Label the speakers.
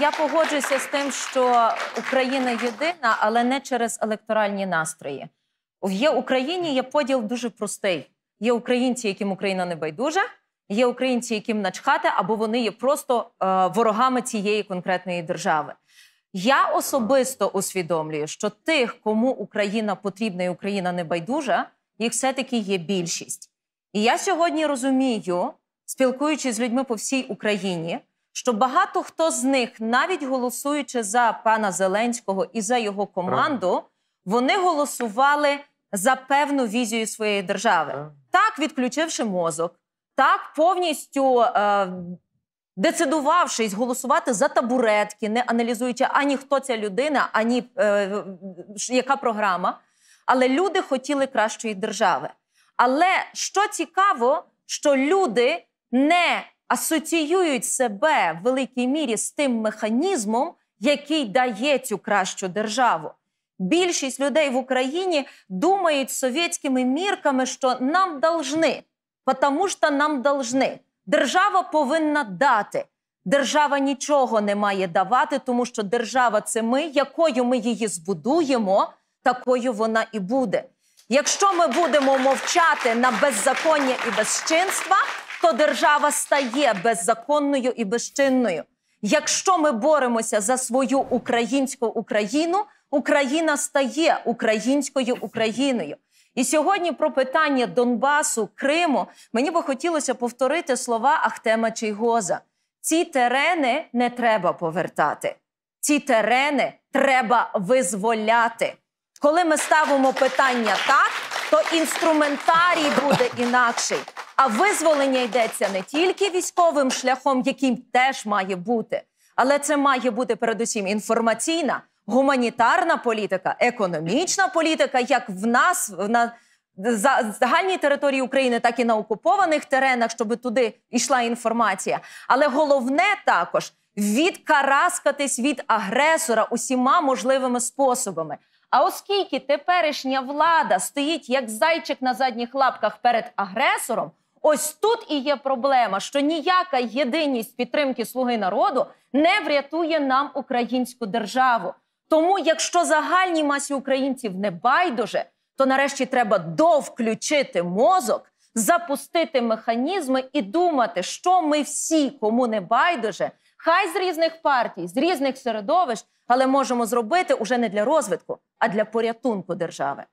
Speaker 1: я погоджуюся з тим, що Україна єдина, але не через електоральні настрої. В Україні є поділ дуже простий. Є українці, яким Україна не байдужа, є українці, яким начхати, або вони є просто е, ворогами цієї конкретної держави. Я особисто усвідомлюю, що тих, кому Україна потрібна і Україна не байдужа, їх все-таки є більшість. І я сьогодні розумію, спілкуючись з людьми по всій Україні що багато хто з них, навіть голосуючи за пана Зеленського і за його команду, вони голосували за певну візію своєї держави, так відключивши мозок, так повністю. Е, Децидувавшись голосувати за табуретки, не аналізуючи ані хто ця людина, ані е, яка програма. Але люди хотіли кращої держави. Але що цікаво, що люди не асоціюють себе в великій мірі з тим механізмом, який дає цю кращу державу. Більшість людей в Україні думають совєтськими мірками, що нам должны, тому що нам должны. Держава повинна дати. Держава нічого не має давати, тому що держава це ми, якою ми її збудуємо, такою вона і буде. Якщо ми будемо мовчати на беззаконня і безчинства то держава стає беззаконною і безчинною. Якщо ми боремося за свою українську Україну, Україна стає українською Україною. І сьогодні про питання Донбасу, Криму мені би хотілося повторити слова Ахтема Чийгоза. Ці терени не треба повертати, ці терени треба визволяти. Коли ми ставимо питання так, то інструментарій буде інакший. А визволення йдеться не тільки військовим шляхом, яким теж має бути, але це має бути передусім інформаційна, гуманітарна політика, економічна політика, як в нас на за загальній території України, так і на окупованих теренах, щоб туди йшла інформація. Але головне також відкараскатись від агресора усіма можливими способами. А оскільки теперішня влада стоїть як зайчик на задніх лапках перед агресором. Ось тут і є проблема, що ніяка єдиність підтримки слуги народу не врятує нам українську державу. Тому, якщо загальній масі українців не байдуже, то нарешті треба довключити мозок, запустити механізми і думати, що ми всі, кому не байдуже, хай з різних партій, з різних середовищ, але можемо зробити уже не для розвитку, а для порятунку держави.